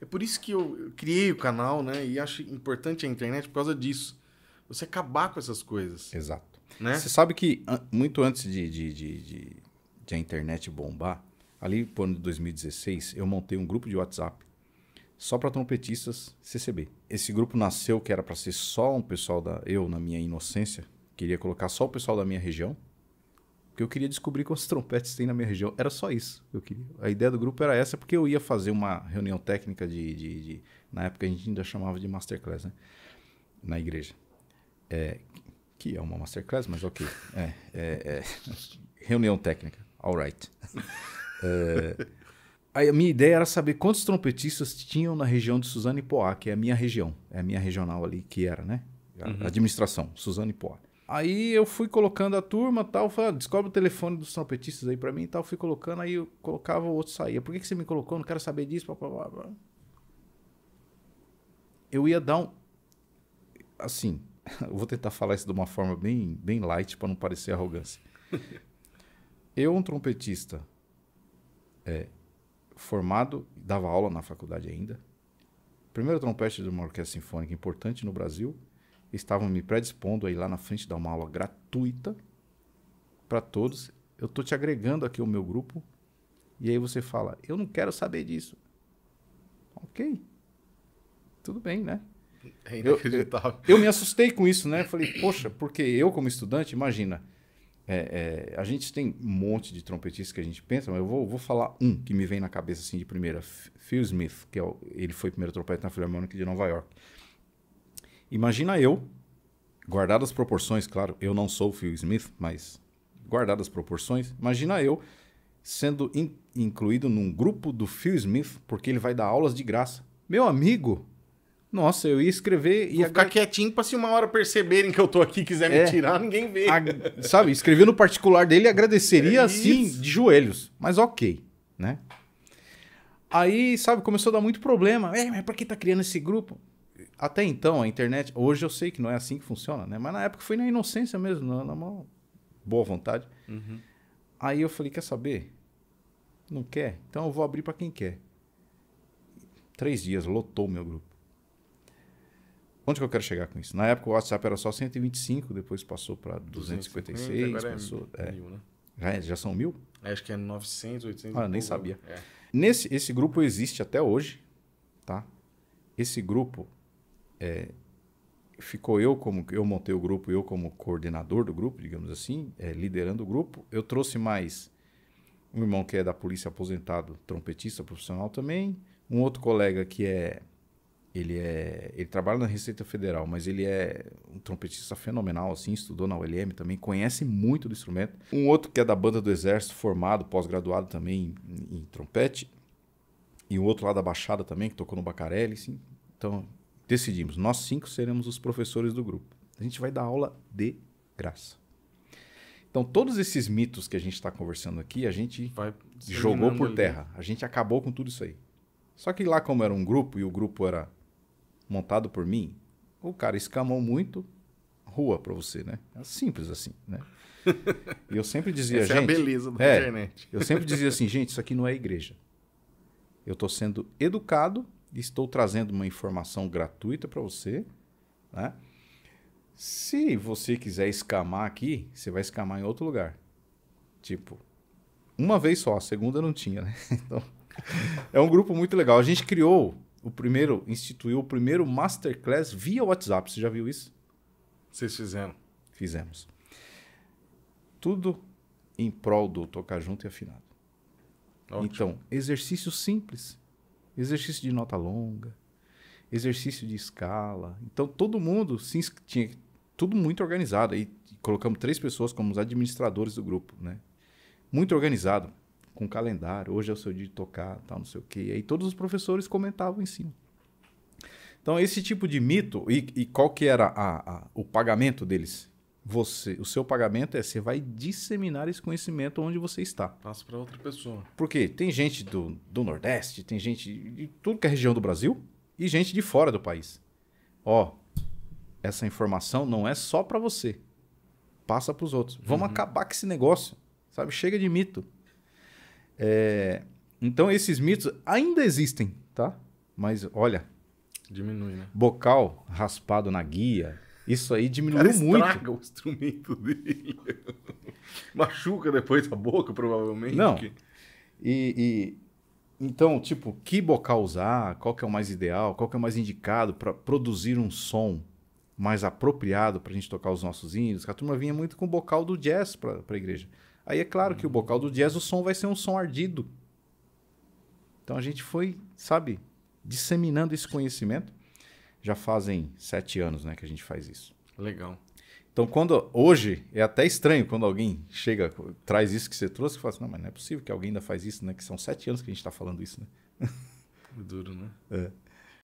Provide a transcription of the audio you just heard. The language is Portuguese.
É por isso que eu criei o canal, né? E acho importante a internet por causa disso. Você acabar com essas coisas. Exato. Né? Você sabe que muito antes de, de, de, de, de a internet bombar, ali por ano de 2016, eu montei um grupo de WhatsApp só para trompetistas CCB. Esse grupo nasceu que era para ser só um pessoal da eu na minha inocência, queria colocar só o pessoal da minha região, porque eu queria descobrir quantos trompetes tem na minha região. Era só isso que eu queria. A ideia do grupo era essa, porque eu ia fazer uma reunião técnica de. de, de na época a gente ainda chamava de masterclass, né? Na igreja. É, que é uma masterclass, mas ok. É, é, é. reunião técnica. Alright. é, a minha ideia era saber quantos trompetistas tinham na região de Suzano e Poá, que é a minha região, é a minha regional ali que era, né? A uhum. administração, Suzano e Poá. Aí eu fui colocando a turma tal, falei, ah, descobre o telefone dos salpetistas aí para mim e tal, fui colocando, aí eu colocava, o outro saía. Por que, que você me colocou? Não quero saber disso, blá, blá, blá. Eu ia dar um... Assim, eu vou tentar falar isso de uma forma bem, bem light para não parecer arrogância. eu, um trompetista é, formado, dava aula na faculdade ainda, primeiro trompete de uma orquestra sinfônica importante no Brasil, estavam me predispondo aí lá na frente dar uma aula gratuita para todos. Eu estou te agregando aqui o meu grupo. E aí você fala: Eu não quero saber disso. Ok. Tudo bem, né? É inacreditável. Eu, eu, eu me assustei com isso, né? Falei: Poxa, porque eu, como estudante, imagina. É, é, a gente tem um monte de trompetistas que a gente pensa, mas eu vou, vou falar um que me vem na cabeça assim de primeira. Phil Smith, que é o, ele foi primeiro trompetista na Filarmônica de Nova York. Imagina eu, guardado as proporções, claro, eu não sou o Phil Smith, mas guardado as proporções, imagina eu sendo in incluído num grupo do Phil Smith porque ele vai dar aulas de graça. Meu amigo, nossa, eu ia escrever e ia ficar quietinho para se uma hora perceberem que eu tô aqui, quiser é, me tirar, ninguém vê. sabe, escrever no particular dele agradeceria é assim de joelhos, mas OK, né? Aí, sabe, começou a dar muito problema. É, mas para que tá criando esse grupo? até então a internet, hoje eu sei que não é assim que funciona, né? Mas na época foi na inocência mesmo, na, na boa vontade. Uhum. Aí eu falei, quer saber? Não quer? Então eu vou abrir para quem quer. Três dias, lotou meu grupo. Onde que eu quero chegar com isso? Na época o WhatsApp era só 125, depois passou para 256, 250, passou, é, mil, né? Já, é, já são mil? É, acho que é 900, 800. Ah, nem sabia. É. Nesse esse grupo existe até hoje, tá? Esse grupo é, ficou eu como eu montei o grupo, eu como coordenador do grupo, digamos assim, é, liderando o grupo. Eu trouxe mais um irmão que é da polícia aposentado, trompetista profissional também, um outro colega que é ele é ele trabalha na Receita Federal, mas ele é um trompetista fenomenal assim, estudou na ULM também, conhece muito do instrumento. Um outro que é da banda do Exército, formado, pós-graduado também em, em trompete, e o outro lá da Baixada também que tocou no Bacarelli, sim. Então, Decidimos, nós cinco seremos os professores do grupo. A gente vai dar aula de graça. Então, todos esses mitos que a gente está conversando aqui, a gente jogou por terra. A gente acabou com tudo isso aí. Só que lá, como era um grupo e o grupo era montado por mim, o cara escamou muito rua para você, né? É simples assim, né? E eu sempre dizia, Essa gente. É a beleza da é, internet. Eu sempre dizia assim, gente, isso aqui não é igreja. Eu estou sendo educado Estou trazendo uma informação gratuita para você, né? Se você quiser escamar aqui, você vai escamar em outro lugar. Tipo, uma vez só, a segunda não tinha, né? Então, é um grupo muito legal. A gente criou o primeiro, instituiu o primeiro masterclass via WhatsApp. Você já viu isso? Vocês fizeram. Fizemos. Tudo em prol do tocar junto e afinado. Ótimo. Então, exercício simples exercício de nota longa, exercício de escala. Então todo mundo se tinha tudo muito organizado. E colocamos três pessoas como os administradores do grupo, né? Muito organizado, com calendário. Hoje é o seu dia de tocar, tal, não sei o quê. E aí todos os professores comentavam em cima. Então esse tipo de mito e, e qual que era a, a, o pagamento deles? você, o seu pagamento é você vai disseminar esse conhecimento onde você está. Passa para outra pessoa. Porque tem gente do, do Nordeste, tem gente de tudo que é região do Brasil e gente de fora do país. Ó, essa informação não é só para você. Passa para os outros. Vamos uhum. acabar com esse negócio, sabe? Chega de mito. É, então esses mitos ainda existem, tá? Mas olha, diminui, né? Bocal raspado na guia isso aí diminuiu muito. estraga o instrumento dele. Machuca depois a boca, provavelmente. Não. E, e, então, tipo, que bocal usar, qual que é o mais ideal, qual que é o mais indicado para produzir um som mais apropriado para a gente tocar os nossos índios? A turma vinha muito com o bocal do jazz para a igreja. Aí é claro que o bocal do jazz, o som vai ser um som ardido. Então a gente foi, sabe, disseminando esse conhecimento já fazem sete anos né, que a gente faz isso. Legal. Então, quando hoje é até estranho quando alguém chega, traz isso que você trouxe, que fala assim, não, mas não é possível que alguém ainda faz isso, né? Que são sete anos que a gente está falando isso, né? Duro, né? É.